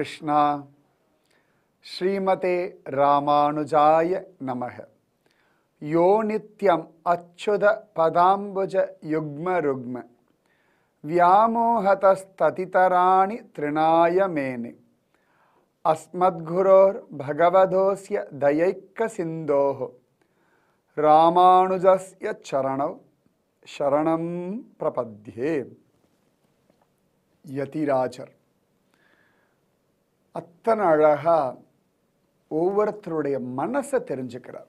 कृष्ण श्रीमते रामानुजाय नमः यो नित्यम अच्युत नित्यम् अच्युतपदाम्बुजयुग्मरुग्म व्यामोहतस्ततितराणि तृणाय मेने अस्मद्गुरोर्भगवधोऽस्य दयैकसिन्धोः रामानुजस्य चरणौ शरणं प्रपद्ये यतिराजर् அத்தனை அழகாக ஒவ்வொருத்தருடைய மனசை தெரிஞ்சுக்கிறார்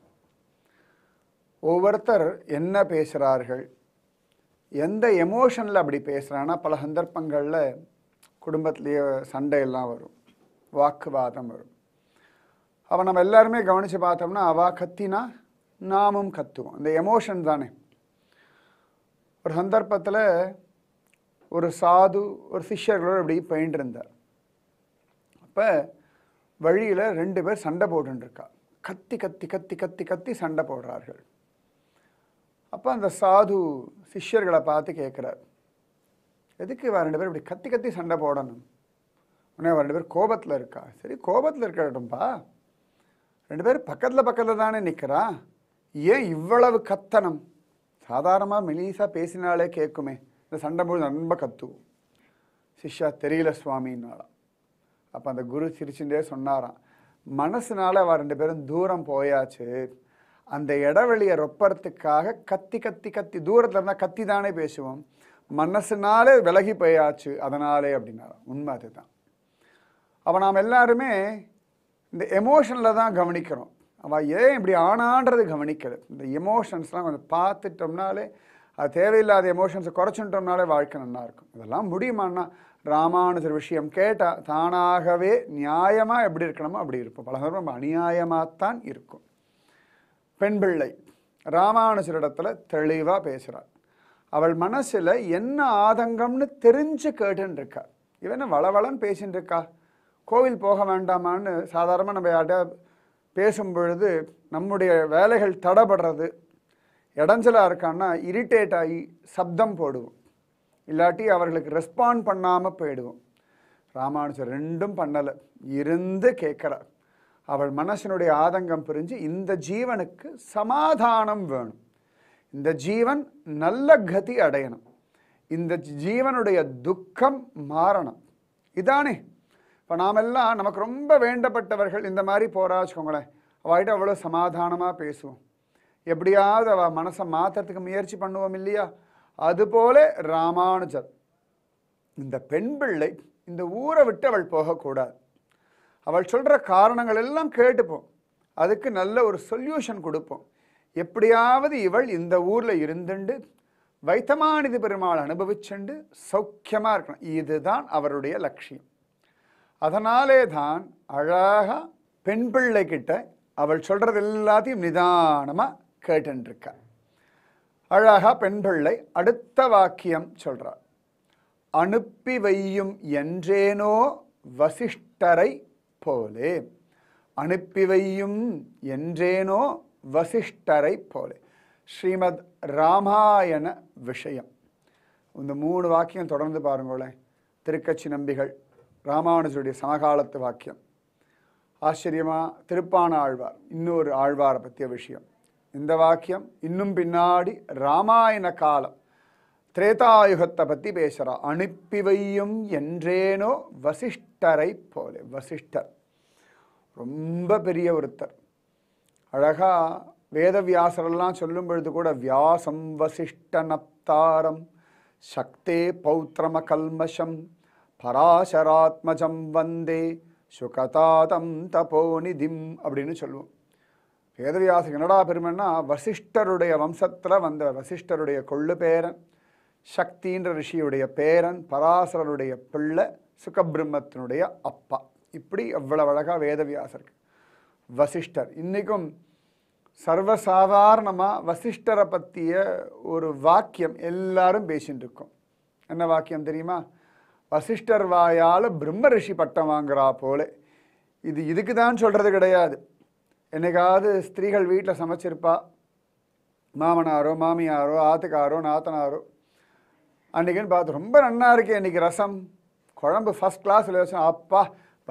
ஒவ்வொருத்தர் என்ன பேசுகிறார்கள் எந்த எமோஷனில் அப்படி பேசுகிறான்னா பல சந்தர்ப்பங்களில் குடும்பத்துலேயே சண்டையெல்லாம் வரும் வாக்குவாதம் வரும் அப்போ நம்ம எல்லாருமே கவனித்து பார்த்தோம்னா அவள் கத்தினா நாமும் கத்துவோம் இந்த எமோஷன் தானே ஒரு சந்தர்ப்பத்தில் ஒரு சாது ஒரு சிஷ்யர்களோடு இப்படி பயின்றிருந்தார் அப்போ வழியில் ரெண்டு பேர் சண்டை போட்டுருக்கா கத்தி கத்தி கத்தி கத்தி கத்தி சண்டை போடுறார்கள் அப்போ அந்த சாது சிஷ்யர்களை பார்த்து கேட்குறார் எதுக்கு வேறு ரெண்டு பேர் இப்படி கத்தி கத்தி சண்டை போடணும் உடனே ரெண்டு பேர் கோபத்தில் இருக்கா சரி கோபத்தில் இருக்கட்டும்பா ரெண்டு பேர் பக்கத்தில் பக்கத்தில் தானே நிற்கிறா ஏன் இவ்வளவு கத்தனம் சாதாரணமாக மெலீஸாக பேசினாலே கேட்குமே இந்த சண்டை போது ரொம்ப கத்துவோம் சிஷ்யா தெரியல சுவாமின்னாலாம் அப்போ அந்த குரு சிரிச்சுட்டே சொன்னாராம் மனசுனால் அவள் ரெண்டு பேரும் தூரம் போயாச்சு அந்த இடவெளியை ரொப்பறத்துக்காக கத்தி கத்தி கத்தி தூரத்தில் இருந்தால் கத்தி தானே பேசுவோம் மனசுனாலே விலகி போயாச்சு அதனாலே அப்படின்னாராம் உண்மை அதுதான் அப்போ நாம் எல்லாருமே இந்த எமோஷனில் தான் கவனிக்கிறோம் அவள் ஏன் இப்படி ஆனான்றது கவனிக்கிறது இந்த எமோஷன்ஸ்லாம் கொஞ்சம் பார்த்துட்டோம்னாலே அது தேவையில்லாத எமோஷன்ஸை குறைச்சுட்டோம்னாலே வாழ்க்கை நல்லாயிருக்கும் இதெல்லாம் முடியுமான்னா ராமானுஜர் விஷயம் கேட்டால் தானாகவே நியாயமாக எப்படி இருக்கணுமோ அப்படி இருப்போம் பல சந்தர்ப்பம் அநியாயமாகத்தான் இருக்கும் பெண் பிள்ளை ராமானுஜர் இடத்துல தெளிவாக பேசுகிறார் அவள் மனசில் என்ன ஆதங்கம்னு தெரிஞ்சு கேட்டுன்னு இருக்கா இவன வளவளன்னு பேசின்னு இருக்கா கோவில் போக வேண்டாமான்னு சாதாரணமாக நம்ம யார்கிட்ட பேசும்பொழுது நம்முடைய வேலைகள் தடைபடுறது இடைஞ்சலாக இருக்கான்னா இரிட்டேட் ஆகி சப்தம் போடுவோம் இல்லாட்டி அவர்களுக்கு ரெஸ்பாண்ட் பண்ணாமல் போயிடுவோம் ராமானுஜர் ரெண்டும் பண்ணலை இருந்து கேட்குறார் அவள் மனசனுடைய ஆதங்கம் புரிஞ்சு இந்த ஜீவனுக்கு சமாதானம் வேணும் இந்த ஜீவன் நல்ல கதி அடையணும் இந்த ஜீவனுடைய துக்கம் மாறணும் இதானே இப்போ நாமெல்லாம் நமக்கு ரொம்ப வேண்டப்பட்டவர்கள் இந்த மாதிரி போகிறாச்சுக்கோங்களேன் அவள்கிட்ட அவ்வளோ சமாதானமாக பேசுவோம் எப்படியாவது அவள் மனசை மாற்றுறதுக்கு முயற்சி பண்ணுவோம் இல்லையா அதுபோல ராமானுஜர் இந்த பெண் பிள்ளை இந்த ஊரை விட்டு அவள் போகக்கூடாது அவள் சொல்கிற காரணங்கள் எல்லாம் கேட்டுப்போம் அதுக்கு நல்ல ஒரு சொல்யூஷன் கொடுப்போம் எப்படியாவது இவள் இந்த ஊரில் இருந்துண்டு வைத்தமானிதி பெருமாள் அனுபவிச்சுண்டு சௌக்கியமாக இருக்கணும் இதுதான் அவருடைய லட்சியம் அதனாலே தான் அழகாக பெண் பிள்ளைக்கிட்ட அவள் சொல்கிறது எல்லாத்தையும் நிதானமாக கேட்டுருக்கா அழகா பெண் பிள்ளை அடுத்த வாக்கியம் சொல்றார் அனுப்பி வையும் என்றேனோ வசிஷ்டரை போலே அனுப்பி வையும் என்றேனோ வசிஷ்டரை போலே ஸ்ரீமத் ராமாயண விஷயம் இந்த மூணு வாக்கியம் தொடர்ந்து பாருங்களே திருக்கச்சி நம்பிகள் ராமானுஜருடைய சமகாலத்து வாக்கியம் ஆச்சரியமாக திருப்பான ஆழ்வார் இன்னொரு ஆழ்வாரை பற்றிய விஷயம் இந்த வாக்கியம் இன்னும் பின்னாடி ராமாயண காலம் திரேதாயுகத்தை பற்றி பேசுகிறா அனுப்பி வையும் என்றேனோ வசிஷ்டரை போல வசிஷ்டர் ரொம்ப பெரிய ஒருத்தர் அழகாக வேதவியாசரெல்லாம் சொல்லும் பொழுது கூட வியாசம் வசிஷ்ட நப்தாரம் சக்தே பௌத்திரம கல்மஷம் பராசராத்மஜம் வந்தே சுகதாதம் தபோனிதிம் அப்படின்னு சொல்லுவோம் வேதவியாசு என்னடா பெருமைன்னா வசிஷ்டருடைய வம்சத்தில் வந்த வசிஷ்டருடைய கொள்ளு பேரன் சக்தின்ற ரிஷியுடைய பேரன் பராசரருடைய பிள்ளை சுகபிரம்மத்தினுடைய அப்பா இப்படி எவ்வளவு அழகாக வேதவியாசருக்கு வசிஷ்டர் இன்றைக்கும் சர்வசாதாரணமாக வசிஷ்டரை பற்றிய ஒரு வாக்கியம் எல்லாரும் பேசிகிட்டு இருக்கோம் என்ன வாக்கியம் தெரியுமா வசிஷ்டர் வாயால் பிரம்ம ரிஷி பட்டம் வாங்குறா போல இது இதுக்கு தான் சொல்கிறது கிடையாது என்னைக்காவது ஸ்திரீகள் வீட்டில் சமைச்சிருப்பா மாமனாரோ மாமியாரோ ஆத்துக்காரோ நாத்தனாரோ அன்றைக்குன்னு பார்த்து ரொம்ப நன்னாக இருக்கு இன்றைக்கி ரசம் குழம்பு ஃபஸ்ட் கிளாஸில் வச்சோம் அப்பா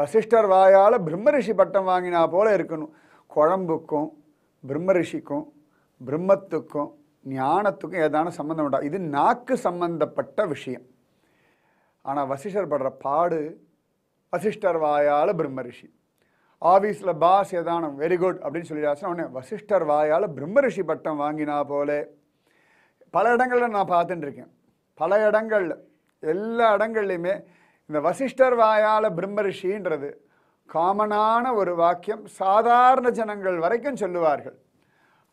வசிஷ்டர் வாயால் பிரம்மரிஷி பட்டம் வாங்கினா போல் இருக்கணும் குழம்புக்கும் பிரம்மரிஷிக்கும் பிரம்மத்துக்கும் ஞானத்துக்கும் ஏதான சம்மந்தம் உண்டா இது நாக்கு சம்பந்தப்பட்ட விஷயம் ஆனால் வசிஷ்டர் படுற பாடு வசிஷ்டர் வாயால் பிரம்மரிஷி ஆஃபீஸில் பாஸ் ஏதானும் வெரி குட் அப்படின்னு சொல்லிடாச்சுன்னா உடனே வசிஷ்டர் வாயால் பிரம்மரிஷி பட்டம் வாங்கினா போல பல இடங்களில் நான் பார்த்துட்டுருக்கேன் பல இடங்களில் எல்லா இடங்கள்லையுமே இந்த வசிஷ்டர் வாயால் பிரம்மரிஷின்றது காமனான ஒரு வாக்கியம் சாதாரண ஜனங்கள் வரைக்கும் சொல்லுவார்கள்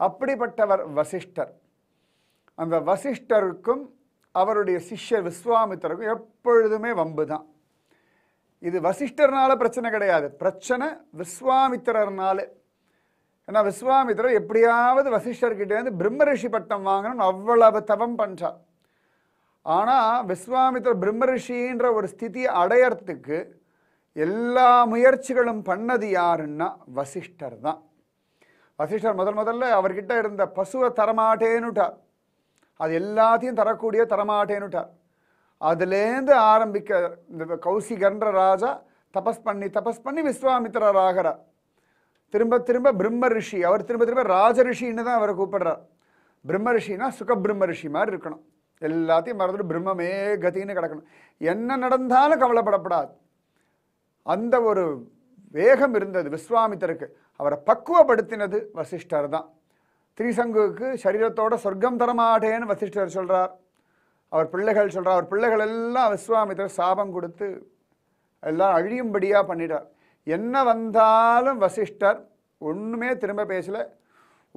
அப்படிப்பட்டவர் வசிஷ்டர் அந்த வசிஷ்டருக்கும் அவருடைய சிஷ்ய விஸ்வாமித்தருக்கும் எப்பொழுதுமே வம்பு தான் இது வசிஷ்டர்னால பிரச்சனை கிடையாது பிரச்சனை விஸ்வாமித்திரர்னால ஏன்னா விஸ்வாமித்திரர் எப்படியாவது வசிஷ்டர்கிட்டேருந்து பிரம்மரிஷி பட்டம் வாங்கணும்னு அவ்வளவு தவம் பண்ணுறார் ஆனால் விஸ்வாமித்திரர் பிரம்மரிஷின்ற ஒரு ஸ்திதியை அடையறத்துக்கு எல்லா முயற்சிகளும் பண்ணது யாருன்னா வசிஷ்டர் தான் வசிஷ்டர் முதல் முதல்ல அவர்கிட்ட இருந்த பசுவை தரமாட்டேன்னுட்டார் அது எல்லாத்தையும் தரக்கூடிய தரமாட்டேன்னுட்டார் அதுலேருந்து ஆரம்பிக்க இந்த கௌசிகன்ற ராஜா தபஸ் பண்ணி தபஸ் பண்ணி விஸ்வாமித்திரர் ஆகிறார் திரும்ப திரும்ப பிரம்ம ரிஷி அவர் திரும்ப திரும்ப ராஜ ரிஷின்னு தான் அவரை கூப்பிடுறார் பிரம்ம ரிஷினா பிரம்ம ரிஷி மாதிரி இருக்கணும் எல்லாத்தையும் மறந்துட்டு பிரம்மமே கத்தின்னு கிடக்கணும் என்ன நடந்தாலும் கவலைப்படப்படாது அந்த ஒரு வேகம் இருந்தது விஸ்வாமித்தருக்கு அவரை பக்குவப்படுத்தினது வசிஷ்டர் தான் திரிசங்குக்கு சரீரத்தோட சொர்க்கம் தரமாட்டேன்னு வசிஷ்டர் சொல்கிறார் அவர் பிள்ளைகள் சொல்கிறார் அவர் பிள்ளைகள் எல்லாம் விஸ்வாமித்திரர் சாபம் கொடுத்து எல்லாம் அழியும்படியாக பண்ணிட்டார் என்ன வந்தாலும் வசிஷ்டர் ஒன்றுமே திரும்ப பேசலை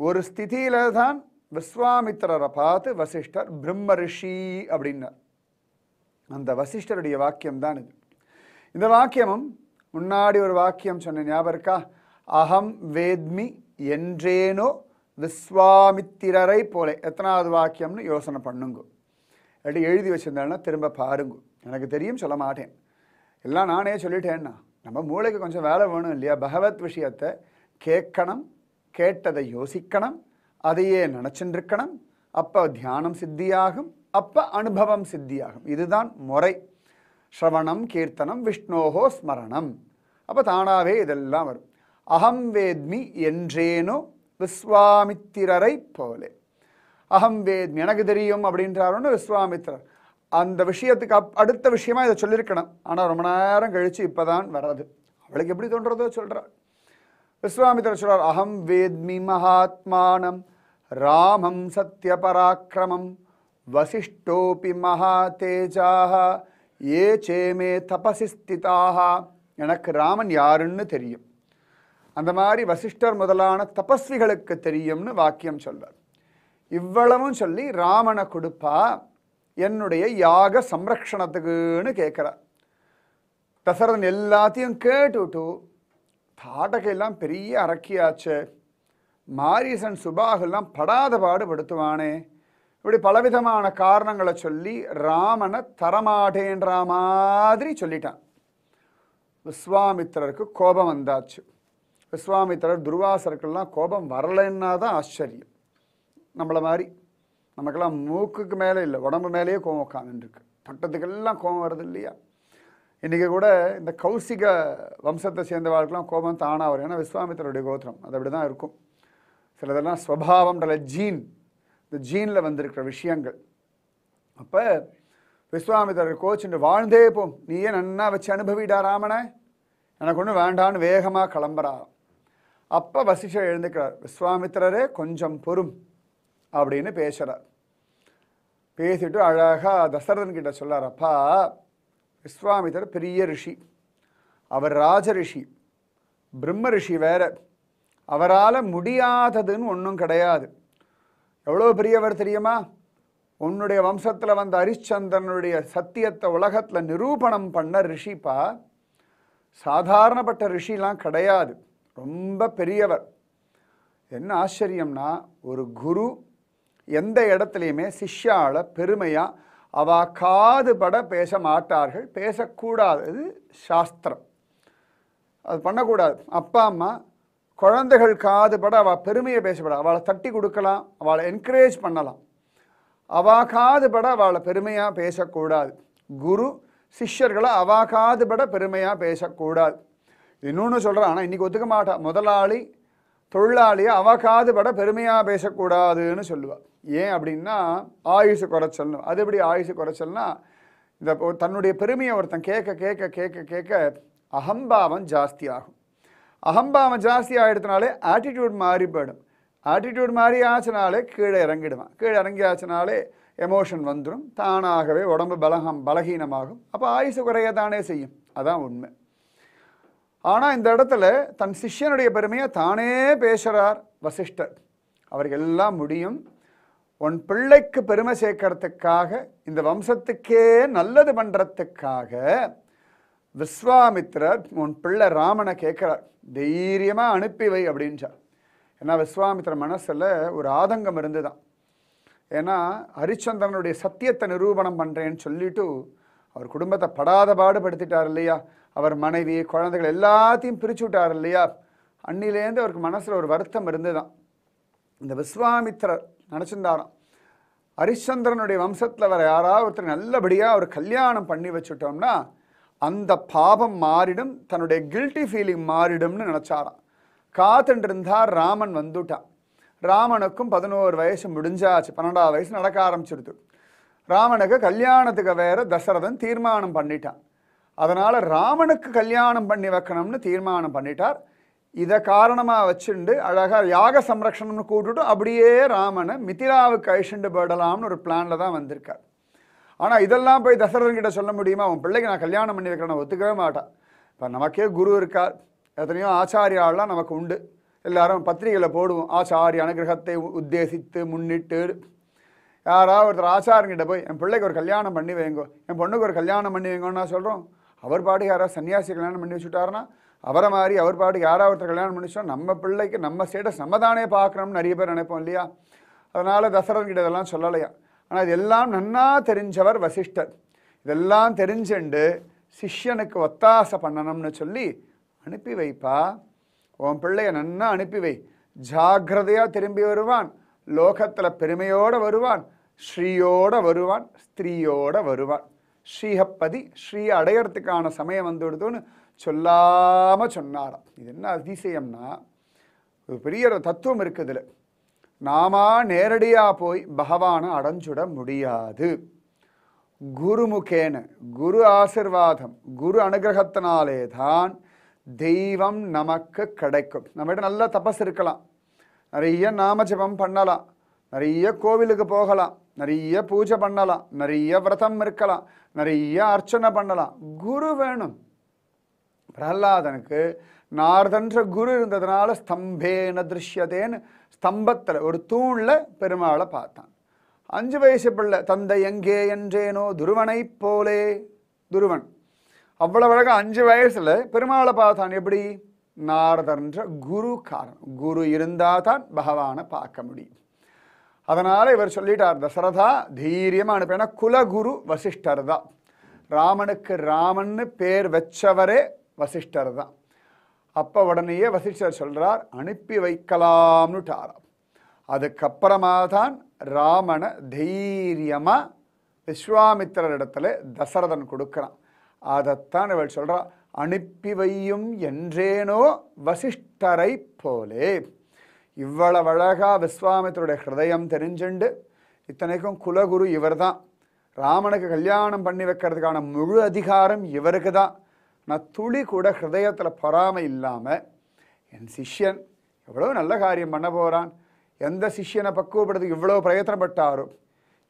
ஒரு ஸ்திதியில் தான் விஸ்வாமித்திரரை பார்த்து வசிஷ்டர் பிரம்ம ரிஷி அப்படின்னார் அந்த வசிஷ்டருடைய வாக்கியம் தான் இது இந்த வாக்கியமும் முன்னாடி ஒரு வாக்கியம் சொன்ன ஞாபகம் இருக்கா அகம் வேத்மி என்றேனோ விஸ்வாமித்திரரை போல எத்தனாவது வாக்கியம்னு யோசனை பண்ணுங்க அப்படி எழுதி வச்சுருந்தேன்னா திரும்ப பாருங்க எனக்கு தெரியும் சொல்ல மாட்டேன் எல்லாம் நானே சொல்லிட்டேன்னா நம்ம மூளைக்கு கொஞ்சம் வேலை வேணும் இல்லையா பகவத் விஷயத்தை கேட்கணும் கேட்டதை யோசிக்கணும் அதையே நினச்சிட்டுருக்கணும் அப்போ தியானம் சித்தியாகும் அப்போ அனுபவம் சித்தியாகும் இதுதான் முறை ஸ்ரவணம் கீர்த்தனம் விஷ்ணோகோ ஸ்மரணம் அப்போ தானாகவே இதெல்லாம் வரும் அகம் வேத்மி என்றேனோ விஸ்வாமித்திரரை போலே அகம் வேத் எனக்கு தெரியும் அப்படின்றாருன்னு விஸ்வாமித்ரர் அந்த விஷயத்துக்கு அப் அடுத்த விஷயமா இதை சொல்லியிருக்கணும் ஆனால் ரொம்ப நேரம் கழித்து இப்போ தான் வர்றது அவளுக்கு எப்படி தோன்றதோ சொல்கிறார் விஸ்வாமித்திரர் சொல்கிறார் அகம் வேத்மி மகாத்மானம் ராமம் சத்திய பராக்கிரமம் வசிஷ்டோபி மகா தேஜாக ஏ சேமே தபசிஸ்திதாக எனக்கு ராமன் யாருன்னு தெரியும் அந்த மாதிரி வசிஷ்டர் முதலான தபஸ்விகளுக்கு தெரியும்னு வாக்கியம் சொல்வார் இவ்வளவும் சொல்லி ராமனை கொடுப்பா என்னுடைய யாக சம்ரக்ஷணத்துக்குன்னு கேட்குறா தசரதன் எல்லாத்தையும் கேட்டுவிட்டு தாடகையெல்லாம் பெரிய அரக்கியாச்சு மாரீசன் சுபாகுலாம் படாத பாடுபடுத்துவானே இப்படி பலவிதமான காரணங்களை சொல்லி ராமனை தரமாட்டேன்ற மாதிரி சொல்லிட்டான் விஸ்வாமித்திரருக்கு கோபம் வந்தாச்சு விஸ்வாமித்திரர் துர்வாசருக்கெல்லாம் கோபம் வரலைன்னா தான் ஆச்சரியம் நம்மளை மாதிரி நமக்கெல்லாம் மூக்குக்கு மேலே இல்லை உடம்பு மேலேயே கோவம் உட்காந்துருக்கு பட்டத்துக்கெல்லாம் கோவம் வருது இல்லையா இன்றைக்கி கூட இந்த கௌசிக வம்சத்தை சேர்ந்தவாளுக்கெல்லாம் கோபம் தானாக வரும் ஏன்னா விஸ்வாமித்தருடைய கோத்திரம் அது அப்படி தான் இருக்கும் சிலதெல்லாம் ஸ்வபாவம்ன்ற ஜீன் இந்த ஜீனில் வந்திருக்கிற விஷயங்கள் அப்போ விஸ்வாமித்தர் கோச்சுட்டு வாழ்ந்தே போம் நீயே நன்னா வச்சு அனுபவிடா ராமனை எனக்கு ஒன்று வேண்டான்னு வேகமாக கிளம்புறா அப்போ வசிஷ எழுந்துக்கிறார் விஸ்வாமித்திரரே கொஞ்சம் பொறும் அப்படின்னு பேசுகிறார் பேசிட்டு அழகாக தசரதன் கிட்ட சொல்கிறார் அப்பா விஸ்வாமித்தர் பெரிய ரிஷி அவர் ராஜ ரிஷி பிரம்ம ரிஷி வேற அவரால் முடியாததுன்னு ஒன்றும் கிடையாது எவ்வளோ பெரியவர் தெரியுமா உன்னுடைய வம்சத்தில் வந்த ஹரிச்சந்திரனுடைய சத்தியத்தை உலகத்தில் நிரூபணம் பண்ண ரிஷிப்பா சாதாரணப்பட்ட ரிஷிலாம் கிடையாது ரொம்ப பெரியவர் என்ன ஆச்சரியம்னா ஒரு குரு எந்த இடத்துலையுமே சிஷ்யாவில் பெருமையாக அவா காது பட பேச மாட்டார்கள் பேசக்கூடாது சாஸ்திரம் அது பண்ணக்கூடாது அப்பா அம்மா குழந்தைகள் காது பட அவள் பெருமையை பேசப்படாது அவளை தட்டி கொடுக்கலாம் அவளை என்கரேஜ் பண்ணலாம் அவ காது பட அவளை பெருமையாக பேசக்கூடாது குரு சிஷ்யர்களை அவா காது பட பெருமையாக பேசக்கூடாது இன்னொன்று சொல்கிறான் ஆனால் இன்றைக்கி ஒத்துக்க மாட்டான் முதலாளி தொழிலாளியை அவ காது பட பெருமையாக பேசக்கூடாதுன்னு சொல்லுவாள் ஏன் அப்படின்னா ஆயுசு குறைச்சல்னு அது எப்படி ஆயுசு குறைச்சல்னா இந்த தன்னுடைய பெருமையை ஒருத்தன் கேட்க கேட்க கேட்க கேட்க அகம்பாவம் ஜாஸ்தி ஆகும் அகம்பாவம் ஜாஸ்தி ஆகிடுறதுனாலே ஆட்டிடியூட் மாறி போயிடும் ஆட்டிடியூட் மாறி ஆச்சுனாலே கீழே இறங்கிடுவான் கீழே இறங்கி ஆச்சுனாலே எமோஷன் வந்துடும் தானாகவே உடம்பு பலகம் பலகீனமாகும் அப்போ ஆயுசு குறைய தானே செய்யும் அதான் உண்மை ஆனால் இந்த இடத்துல தன் சிஷ்யனுடைய பெருமையை தானே பேசுகிறார் வசிஷ்டர் அவருக்கு எல்லாம் முடியும் உன் பிள்ளைக்கு பெருமை சேர்க்கறதுக்காக இந்த வம்சத்துக்கே நல்லது பண்ணுறதுக்காக விஸ்வாமித்ரர் உன் பிள்ளை ராமனை கேட்குறார் தைரியமாக அனுப்பி வை அப்படின்றார் ஏன்னா விஸ்வாமித்ர மனசில் ஒரு ஆதங்கம் தான் ஏன்னா ஹரிச்சந்திரனுடைய சத்தியத்தை நிரூபணம் பண்ணுறேன்னு சொல்லிட்டு அவர் குடும்பத்தை படாத பாடுபடுத்திட்டார் இல்லையா அவர் மனைவி குழந்தைகள் எல்லாத்தையும் பிரிச்சு விட்டார் இல்லையா அன்னிலேருந்து அவருக்கு மனசில் ஒரு வருத்தம் தான் இந்த விஸ்வாமித்ரர் நினச்சிருந்தாராம் ஹரிச்சந்திரனுடைய வம்சத்தில் வர யாராவது ஒருத்தர் நல்லபடியாக அவர் கல்யாணம் பண்ணி வச்சுட்டோம்னா அந்த பாபம் மாறிடும் தன்னுடைய கில்ட்டி ஃபீலிங் மாறிடும்னு நினச்சாராம் காத்துட்டு ராமன் வந்துட்டான் ராமனுக்கும் பதினோரு வயசு முடிஞ்சாச்சு பன்னெண்டாவது வயசு நடக்க ஆரம்பிச்சிருது ராமனுக்கு கல்யாணத்துக்கு வேற தசரதன் தீர்மானம் பண்ணிட்டான் அதனால் ராமனுக்கு கல்யாணம் பண்ணி வைக்கணும்னு தீர்மானம் பண்ணிட்டார் இதை காரணமாக வச்சுண்டு அழகாக யாக சம்ரக்ஷணம்னு கூப்பிட்டுட்டு அப்படியே ராமனை மித்திராவுக்கு அழிச்சுண்டு போயிடலாம்னு ஒரு பிளானில் தான் வந்திருக்கார் ஆனால் இதெல்லாம் போய் தசரதன்கிட்ட சொல்ல முடியுமா அவன் பிள்ளைக்கு நான் கல்யாணம் பண்ணி வைக்கிறேன் ஒத்துக்கவே மாட்டான் இப்போ நமக்கே குரு இருக்கார் எத்தனையோ ஆச்சாரியாலாம் நமக்கு உண்டு எல்லாரும் பத்திரிகையில் போடுவோம் ஆச்சாரிய அனுகிரகத்தை உத்தேசித்து முன்னிட்டு யாராவது ஒருத்தர் ஆச்சாரங்கிட்ட போய் என் பிள்ளைக்கு ஒரு கல்யாணம் பண்ணி வைங்கோ என் பொண்ணுக்கு ஒரு கல்யாணம் பண்ணி வைங்கன்னு நான் சொல்கிறோம் அவர் பாட்டு யாராவது சன்னியாசி கல்யாணம் பண்ணி வச்சுட்டாருன்னா அவரை மாதிரி அவர் பாட்டுக்கு யாராவது ஒருத்தர் கல்யாணம் பண்ணிச்சோம் நம்ம பிள்ளைக்கு நம்ம சைட சமதானே பார்க்குறோம்னு நிறைய பேர் நினைப்போம் இல்லையா அதனால் தசரன்கிட்ட இதெல்லாம் சொல்லலையா ஆனால் இதெல்லாம் நன்னா தெரிஞ்சவர் வசிஷ்டர் இதெல்லாம் தெரிஞ்சுண்டு சிஷ்யனுக்கு ஒத்தாசை பண்ணணும்னு சொல்லி அனுப்பி வைப்பா உன் பிள்ளைய நன்னா அனுப்பி வை ஜாகிரதையாக திரும்பி வருவான் லோகத்தில் பெருமையோடு வருவான் ஸ்ரீயோட வருவான் ஸ்திரீயோட வருவான் ஸ்ரீஹப்பதி ஸ்ரீ அடையறதுக்கான சமயம் வந்துடுதுன்னு சொல்லாமல் சொன்னாராம் இது என்ன அதிசயம்னா ஒரு பெரிய ஒரு தத்துவம் இருக்குது இதில் நாம நேரடியாக போய் பகவானை அடைஞ்சுட முடியாது குருமுகேன குரு ஆசிர்வாதம் குரு அனுகிரகத்தினாலே தான் தெய்வம் நமக்கு கிடைக்கும் நம்மகிட்ட நல்ல தபஸ் இருக்கலாம் நிறைய நாம பண்ணலாம் நிறைய கோவிலுக்கு போகலாம் நிறைய பூஜை பண்ணலாம் நிறைய விரதம் இருக்கலாம் நிறைய அர்ச்சனை பண்ணலாம் குரு வேணும் பிரகலாதனுக்கு நார்தன்ற குரு இருந்ததுனால ஸ்தம்பேன திருஷ்யதேன்னு ஸ்தம்பத்தில் ஒரு தூணில் பெருமாளை பார்த்தான் அஞ்சு வயசு பிள்ளை தந்தை எங்கே என்றேனோ துருவனை போலே துருவன் அவ்வளவு அழகாக அஞ்சு வயசில் பெருமாளை பார்த்தான் எப்படி நாரதன்ற குரு காரணம் குரு இருந்தால் தான் பகவானை பார்க்க முடியும் அதனால் இவர் சொல்லிட்டார் தசரதா தீரியமாக அனுப்பினா குலகுரு வசிஷ்டர் தான் ராமனுக்கு ராமன்னு பேர் வச்சவரே வசிஷ்டர் தான் அப்போ உடனேயே வசிஷ்டர் சொல்கிறார் அனுப்பி வைக்கலாம்னு டாராம் அதுக்கப்புறமா தான் ராமனை தைரியமாக விஸ்வாமித்திரர் இடத்துல தசரதன் கொடுக்குறான் அதைத்தான் இவள் சொல்கிறா அனுப்பி வையும் என்றேனோ வசிஷ்டரை போலே இவ்வளவு அழகாக விஸ்வாமித்தருடைய ஹிருதயம் தெரிஞ்சுண்டு இத்தனைக்கும் குலகுரு இவர் தான் ராமனுக்கு கல்யாணம் பண்ணி வைக்கிறதுக்கான முழு அதிகாரம் இவருக்கு தான் நான் துளி கூட ஹிருதயத்தில் பொறாமை இல்லாமல் என் சிஷ்யன் எவ்வளோ நல்ல காரியம் பண்ண போகிறான் எந்த சிஷ்யனை பக்குவப்படுறதுக்கு இவ்வளோ பிரயத்தனப்பட்டாரோ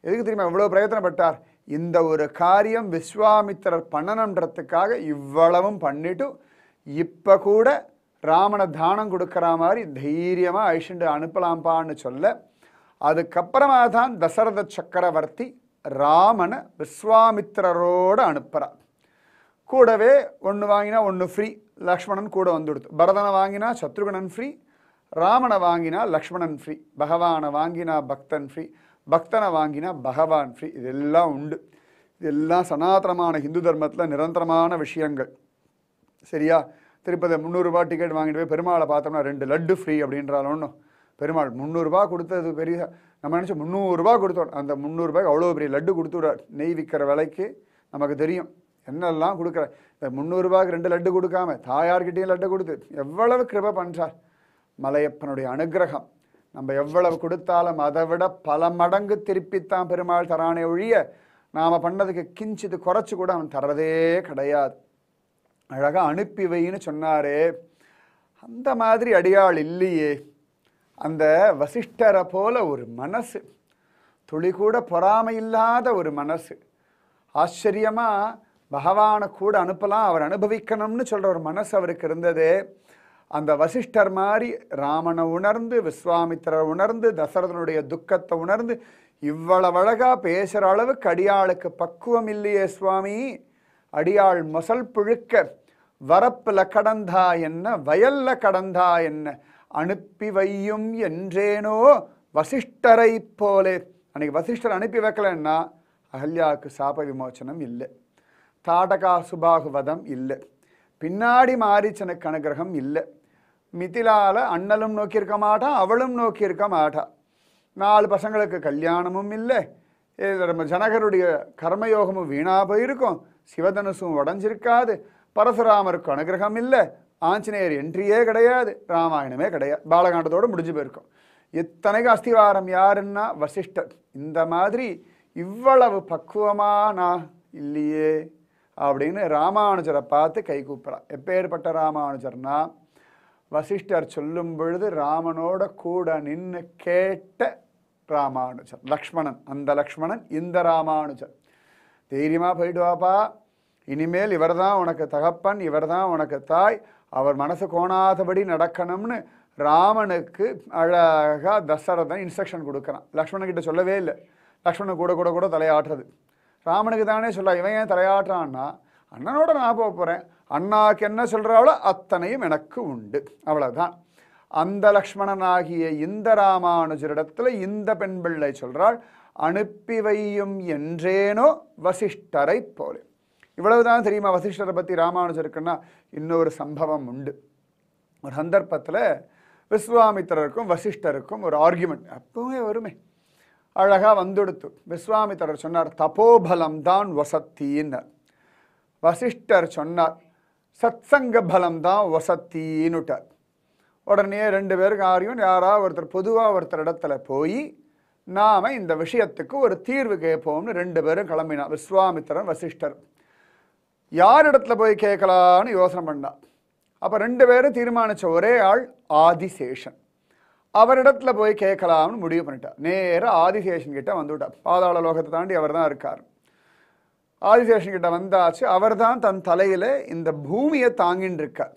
எதுக்கு தெரியுமா இவ்வளோ பிரயத்தனப்பட்டார் இந்த ஒரு காரியம் விஸ்வாமித்திரர் பண்ணணுன்றதுக்காக இவ்வளவும் பண்ணிவிட்டு இப்போ கூட ராமனை தானம் கொடுக்குற மாதிரி தைரியமாக ஐஷண்டு அனுப்பலாம்ப்பான்னு சொல்ல அதுக்கப்புறமா தான் தசரத சக்கரவர்த்தி ராமனை விஸ்வாமித்திரரோடு அனுப்புகிறார் கூடவே ஒன்று வாங்கினா ஒன்று ஃப்ரீ லக்ஷ்மணன் கூட வந்துடுது பரதனை வாங்கினா சத்ருகணன் ஃப்ரீ ராமனை வாங்கினா லக்ஷ்மணன் ஃப்ரீ பகவானை வாங்கினா பக்தன் ஃப்ரீ பக்தனை வாங்கினா பகவான் ஃப்ரீ இதெல்லாம் உண்டு இதெல்லாம் சனாதனமான ஹிந்து தர்மத்தில் நிரந்தரமான விஷயங்கள் சரியா திருப்பதி முந்நூறுரூபா டிக்கெட் வாங்கிட்டு போய் பெருமாளை பார்த்தோம்னா ரெண்டு லட்டு ஃப்ரீ அப்படின்றாலும் ஒன்றும் பெருமாள் முந்நூறுரூபா கொடுத்தது பெரிய நம்ம நினச்சி முந்நூறுரூபா கொடுத்தோம் அந்த முந்நூறுரூபாய்க்கு அவ்வளோ பெரிய லட்டு கொடுத்துடுறார் நெய் விற்கிற விலைக்கு நமக்கு தெரியும் என்னெல்லாம் கொடுக்குற இந்த முந்நூறுரூபாய்க்கு ரெண்டு லட்டு கொடுக்காம தாயார்கிட்டையும் லட்டு கொடுத்து எவ்வளவு கிருப பண்ணுறார் மலையப்பனுடைய அனுகிரகம் நம்ம எவ்வளவு கொடுத்தாலும் அதை விட பல மடங்கு திருப்பித்தான் பெருமாள் தரானே ஒழிய நாம் பண்ணதுக்கு கிஞ்சிது குறைச்சி கூட அவன் தர்றதே கிடையாது அழகாக அனுப்பி வைன்னு சொன்னாரே அந்த மாதிரி அடியாள் இல்லையே அந்த வசிஷ்டரை போல ஒரு மனசு துளி கூட பொறாமை இல்லாத ஒரு மனசு ஆச்சரியமாக பகவானை கூட அனுப்பலாம் அவர் அனுபவிக்கணும்னு சொல்கிற ஒரு மனசு அவருக்கு இருந்தது அந்த வசிஷ்டர் மாதிரி ராமனை உணர்ந்து விஸ்வாமித்திரர் உணர்ந்து தசரதனுடைய துக்கத்தை உணர்ந்து இவ்வளவு அழகாக பேசுகிற அளவுக்கு அடியாளுக்கு பக்குவம் இல்லையே சுவாமி அடியாள் மொசல் புழுக்க வரப்பில் கடந்தா என்ன வயல்ல கடந்தா என்ன அனுப்பி வையும் என்றேனோ வசிஷ்டரை போலே அன்னைக்கு வசிஷ்டர் அனுப்பி வைக்கலன்னா அகல்யாவுக்கு சாப விமோச்சனம் இல்லை தாடகா சுபாகுவதம் இல்லை பின்னாடி மாறிச்சனுக்கு அனுகிரகம் இல்லை மிதிலால் அண்ணலும் நோக்கியிருக்க மாட்டா அவளும் நோக்கியிருக்க மாட்டா நாலு பசங்களுக்கு கல்யாணமும் இல்லை நம்ம ஜனகருடைய கர்மயோகமும் வீணாக போயிருக்கும் சிவதனுசும் உடஞ்சிருக்காது பரசுராமருக்கு அனுகிரகம் இல்லை ஆஞ்சநேயர் என்ட்ரியே கிடையாது ராமாயணமே கிடையாது பாலகாண்டத்தோடு முடிஞ்சு போயிருக்கும் எத்தனைக்கு அஸ்திவாரம் யாருன்னா வசிஷ்டர் இந்த மாதிரி இவ்வளவு பக்குவமானா நான் இல்லையே அப்படின்னு ராமானுஜரை பார்த்து கை கூப்பிட்றான் ஏற்பட்ட ராமானுஜர்னா வசிஷ்டர் சொல்லும் பொழுது ராமனோட கூட நின்று கேட்ட ராமானுஜர் லக்ஷ்மணன் அந்த லக்ஷ்மணன் இந்த ராமானுஜர் தைரியமாக போயிட்டு வாப்பா இனிமேல் இவர் தான் உனக்கு தகப்பன் இவர் தான் உனக்கு தாய் அவர் மனசு கோணாதபடி நடக்கணும்னு ராமனுக்கு அழகாக தசரதன் இன்ஸ்ட்ரக்ஷன் கொடுக்குறான் லக்ஷ்மணன் கிட்ட சொல்லவே இல்லை லக்ஷ்மணன் கூட கூட கூட தலையாட்டுறது ராமனுக்கு தானே சொல்ல இவன் ஏன் தலையாட்டுறான்னா அண்ணனோட நான் போக போகிறேன் அண்ணாவுக்கு என்ன சொல்கிறாவளோ அத்தனையும் எனக்கு உண்டு அவ்வளோதான் அந்த லக்ஷ்மணனாகிய இந்த ராமானுஜரிடத்தில் இந்த பெண் பிள்ளை சொல்கிறாள் அனுப்பி வையும் என்றேனோ வசிஷ்டரை போலே இவ்வளவுதான் தெரியுமா வசிஷ்டரை பற்றி ராமானுஜருக்குன்னா இன்னொரு சம்பவம் உண்டு ஒரு சந்தர்ப்பத்தில் விஸ்வாமித்திரருக்கும் வசிஷ்டருக்கும் ஒரு ஆர்கியுமெண்ட் அப்பவுமே வருமே அழகாக வந்துடுத்து விஸ்வாமித்தர் சொன்னார் தபோபலம் தான் வசத்தின்னர் வசிஷ்டர் சொன்னார் சத்சங்க பலம் தான் வசத்தின்னுட்டார் உடனே ரெண்டு பேருக்கு ஆரியும் யாராவது ஒருத்தர் பொதுவாக ஒருத்தர் இடத்துல போய் நாம் இந்த விஷயத்துக்கு ஒரு தீர்வு கேட்போம்னு ரெண்டு பேரும் கிளம்பினா விஸ்வாமித்திரன் வசிஷ்டர் யார் இடத்துல போய் கேட்கலான்னு யோசனை பண்ணா அப்போ ரெண்டு பேரும் தீர்மானித்த ஒரே ஆள் ஆதிசேஷன் அவரிடத்துல போய் கேட்கலாம்னு முடிவு பண்ணிட்டார் நேராக ஆதிசேஷன் கிட்ட வந்துவிட்டார் பாதாள லோகத்தை தாண்டி அவர் தான் இருக்கார் ஆதிசேஷன் கிட்ட வந்தாச்சு அவர் தான் தன் தலையில் இந்த பூமியை தாங்கின்னு இருக்கார்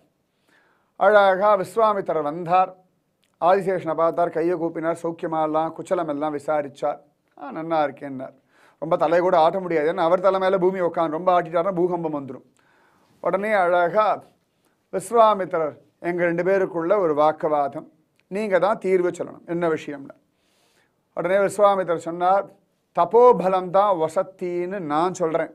அழகாக விஸ்வாமித்தர் வந்தார் ஆதிசேஷனை பார்த்தார் கையை கூப்பினார் எல்லாம் குச்சலம் எல்லாம் விசாரித்தார் ஆ நன்னா இருக்கேன்னார் ரொம்ப தலை கூட ஆட்ட முடியாது ஏன்னா அவர் தலை மேலே பூமி உட்காந்து ரொம்ப ஆட்டிட்டார்னா பூகம்பம் வந்துடும் உடனே அழகாக விஸ்வாமித்திரர் எங்கள் ரெண்டு பேருக்குள்ள ஒரு வாக்குவாதம் நீங்கள் தான் தீர்வு சொல்லணும் என்ன விஷயம்னு உடனே விஸ்வாமித்தர் சொன்னார் தபோபலம் தான் வசத்தின்னு நான் சொல்கிறேன்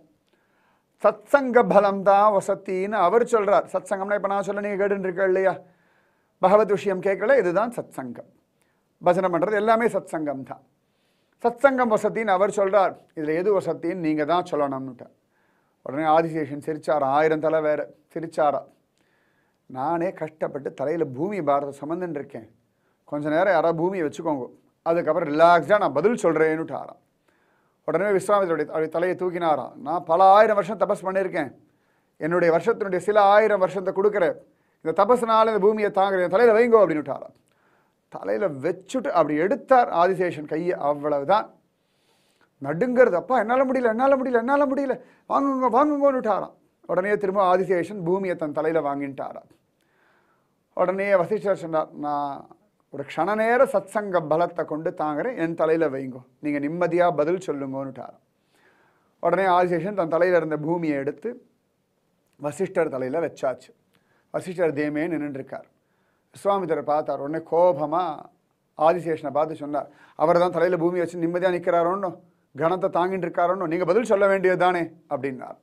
சத் சங்க பலம் தான் வசத்தின்னு அவர் சொல்கிறார் சத் சங்கம்னா இப்போ நான் சொல்ல நீங்கள் கேட்டுருக்க இல்லையா பகவத் விஷயம் கேட்கல இதுதான் சத் சங்கம் பஜனை பண்ணுறது எல்லாமே சத் சங்கம் தான் சத் சங்கம் வசத்தின்னு அவர் சொல்கிறார் இதில் எது வசத்தின்னு நீங்கள் தான் சொல்லணும்னுட்டு உடனே ஆதிசேஷன் சிரிச்சாரா ஆயிரம் தலை வேறு சிரிச்சாரா நானே கஷ்டப்பட்டு தலையில் பூமி பாரத சுமந்துன்னு இருக்கேன் கொஞ்ச நேரம் யாராவது பூமியை வச்சுக்கோங்க அதுக்கப்புறம் ரிலாக்ஸ்டாக நான் பதில் சொல்கிறேன்னுட்டு ஆறான் உடனே விஸ்வாமித்தருடைய தலையை தூக்கினாராம் நான் பல ஆயிரம் வருஷம் தபஸ் பண்ணியிருக்கேன் என்னுடைய வருஷத்தினுடைய சில ஆயிரம் வருஷத்தை கொடுக்குற இந்த தபஸ்னால இந்த பூமியை தாங்குற தலையில் வைங்கோ அப்படின்னு விட்டாரா தலையில் வச்சுட்டு அப்படி எடுத்தார் ஆதிசேஷன் கையை அவ்வளவுதான் நடுங்கிறது அப்பா என்னால் முடியல என்னால் முடியல என்னால் முடியல வாங்குங்க வாங்குங்கோன்னுட்டாராம் உடனே திரும்ப ஆதிசேஷன் பூமியை தன் தலையில் வாங்கிட்டாராம் உடனே வசிஷ்டர் சொன்னார் நான் ஒரு க்ஷண நேர சத்சங்க பலத்தை கொண்டு தாங்கிறேன் என் தலையில் வைங்கோ நீங்கள் நிம்மதியாக பதில் சொல்லுங்கன்னுட்டாராம் உடனே ஆதிசேஷன் தன் தலையில் இருந்த பூமியை எடுத்து வசிஷ்டர் தலையில் வச்சாச்சு வசிஷ்டர் தேமே நின்றுருக்கார் சுவாமிதரை பார்த்தார் உடனே கோபமாக ஆதிசேஷனை பார்த்து சொன்னார் அவர் தான் தலையில் பூமியை வச்சு நிம்மதியாக நிற்கிறாரோன்னு கணத்தை தாங்கிட்டு இருக்காரோன்னு நீங்கள் பதில் சொல்ல வேண்டியது தானே அப்படின்னார்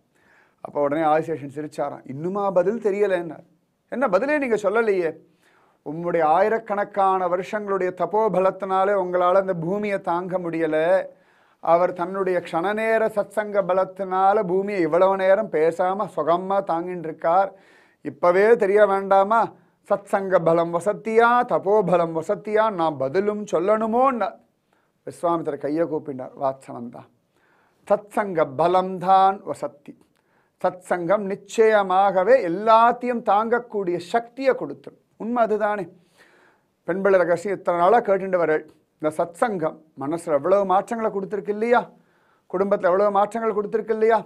அப்போ உடனே ஆதிசேஷன் சிரிச்சாரான் இன்னுமா பதில் தெரியலைன்னார் என்ன பதிலே நீங்கள் சொல்லலையே உங்களுடைய ஆயிரக்கணக்கான வருஷங்களுடைய தபோபலத்தினாலே உங்களால் அந்த பூமியை தாங்க முடியலை அவர் தன்னுடைய க்ஷணநேர சத்சங்க பலத்தினால பூமியை இவ்வளவு நேரம் பேசாமல் சுகமாக தாங்கின்னு இருக்கார் இப்போவே தெரிய வேண்டாமா சத்சங்க பலம் வசத்தியா தபோபலம் வசத்தியா நான் பதிலும் சொல்லணுமோன்னு விஸ்வாமித்தர் கையை கூப்பிட்டார் வாட்சவன்தான் சத்சங்க பலம்தான் வசத்தி சத்சங்கம் நிச்சயமாகவே எல்லாத்தையும் தாங்கக்கூடிய சக்தியை கொடுத்துரும் உண்மை அதுதானே பெண்பிள ரகசியம் இத்தனை நாளாக கேட்டுண்டவர்கள் இந்த சத் சங்கம் மனசில் எவ்வளோ மாற்றங்களை கொடுத்துருக்கு இல்லையா குடும்பத்தில் எவ்வளோ மாற்றங்கள் கொடுத்துருக்கு இல்லையா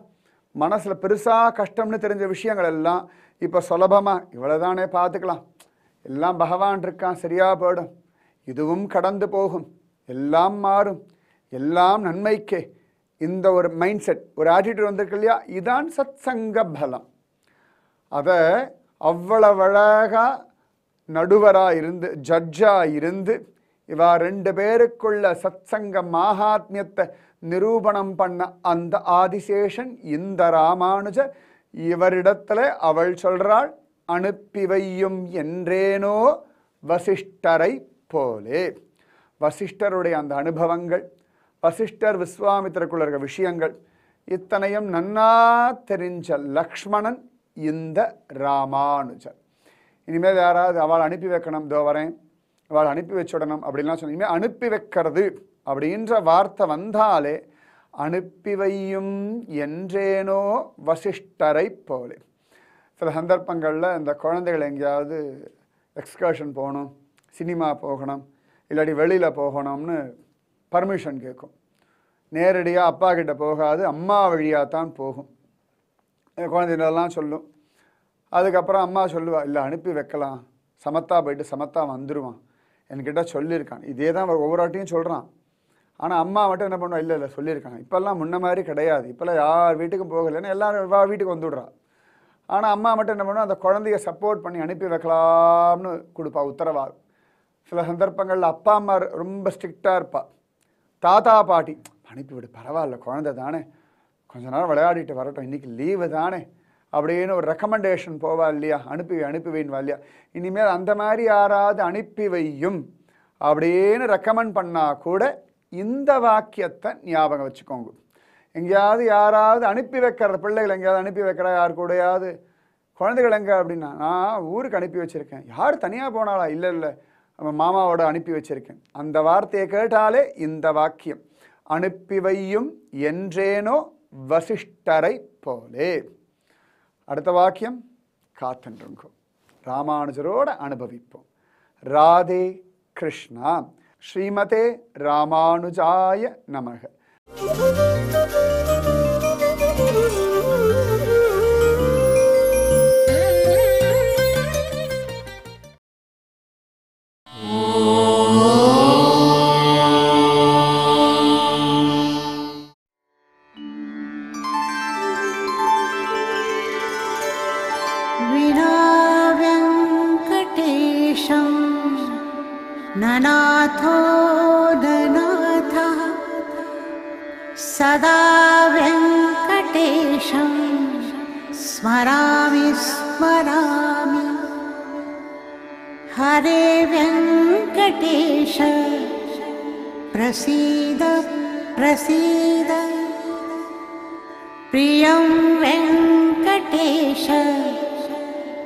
மனசில் பெருசாக கஷ்டம்னு தெரிஞ்ச விஷயங்கள் எல்லாம் இப்போ சுலபமாக இவ்வளோதானே பார்த்துக்கலாம் எல்லாம் பகவான் இருக்கான் சரியாக போயிடும் இதுவும் கடந்து போகும் எல்லாம் மாறும் எல்லாம் நன்மைக்கே இந்த ஒரு மைண்ட் செட் ஒரு ஆட்டிடியூட் வந்திருக்கு இல்லையா இதான் சத் சங்க பலம் அதை அவ்வளவு அழகாக நடுவராக இருந்து ஜட்ஜாக இருந்து இவா ரெண்டு பேருக்குள்ள சத்சங்க மாகாத்மியத்தை நிரூபணம் பண்ண அந்த ஆதிசேஷன் இந்த ராமானுஜ இவரிடத்துல அவள் சொல்றாள் அனுப்பி வையும் என்றேனோ வசிஷ்டரை போலே வசிஷ்டருடைய அந்த அனுபவங்கள் வசிஷ்டர் விஸ்வாமித்திரக்குள்ள இருக்க விஷயங்கள் இத்தனையும் நன்னா தெரிஞ்ச லக்ஷ்மணன் இந்த ராமானுஜர் இனிமேல் யாராவது அவள் அனுப்பி வைக்கணும் தோ வரேன் அவள் அனுப்பி வச்சுடணும் அப்படின்லாம் சொன்ன இனிமேல் அனுப்பி வைக்கிறது அப்படின்ற வார்த்தை வந்தாலே அனுப்பி வையும் என்றேனோ வசிஷ்டரை போலே சில சந்தர்ப்பங்களில் இந்த குழந்தைகள் எங்கேயாவது எக்ஸ்கர்ஷன் போகணும் சினிமா போகணும் இல்லாட்டி வெளியில் போகணும்னு பர்மிஷன் கேட்கும் நேரடியாக அப்பா கிட்டே போகாது அம்மா வழியாக தான் போகும் குழந்தைகளெல்லாம் சொல்லும் அதுக்கப்புறம் அம்மா சொல்லுவாள் இல்லை அனுப்பி வைக்கலாம் சமத்தா போயிட்டு சமத்தா வந்துடுவான் என்கிட்ட சொல்லியிருக்கான் இதே தான் ஒவ்வொரு வாட்டியும் சொல்கிறான் ஆனால் அம்மா மட்டும் என்ன பண்ணுவா இல்லை இல்லை சொல்லியிருக்காங்க இப்போல்லாம் முன்ன மாதிரி கிடையாது இப்போல்லாம் யார் வீட்டுக்கும் போகலைன்னு எல்லோரும் வா வீட்டுக்கு வந்துவிட்றா ஆனால் அம்மா மட்டும் என்ன பண்ணுவோம் அந்த குழந்தைய சப்போர்ட் பண்ணி அனுப்பி வைக்கலாம்னு கொடுப்பா உத்தரவா சில சந்தர்ப்பங்களில் அப்பா அம்மா ரொம்ப ஸ்ட்ரிக்டாக இருப்பா தாத்தா பாட்டி அனுப்பிவிடு பரவாயில்ல குழந்தை தானே கொஞ்ச நேரம் விளையாடிட்டு வரட்டும் இன்றைக்கி லீவு தானே அப்படின்னு ஒரு ரெக்கமெண்டேஷன் போவா இல்லையா அனுப்பி அனுப்பி வைன்வா இல்லையா இனிமேல் அந்த மாதிரி யாராவது அனுப்பி வையும் அப்படின்னு ரெக்கமெண்ட் பண்ணால் கூட இந்த வாக்கியத்தை ஞாபகம் வச்சுக்கோங்க எங்கேயாவது யாராவது அனுப்பி வைக்கிற பிள்ளைகள் எங்கேயாவது அனுப்பி வைக்கிறா யார் கூடையாவது குழந்தைகள் எங்கே அப்படின்னா நான் ஊருக்கு அனுப்பி வச்சுருக்கேன் யார் தனியாக போனாலா இல்லை இல்லை நம்ம மாமாவோட அனுப்பி வச்சுருக்கேன் அந்த வார்த்தையை கேட்டாலே இந்த வாக்கியம் அனுப்பி வையும் என்றேனோ வசிஷ்டரை போலே அடுத்த வாக்கியம் காத்தன்றுங்க ராமானுஜரோட அனுபவிப்போம் ராதே கிருஷ்ணா ஸ்ரீமதே ராமானுஜாய நமக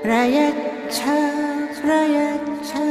라야차 라야차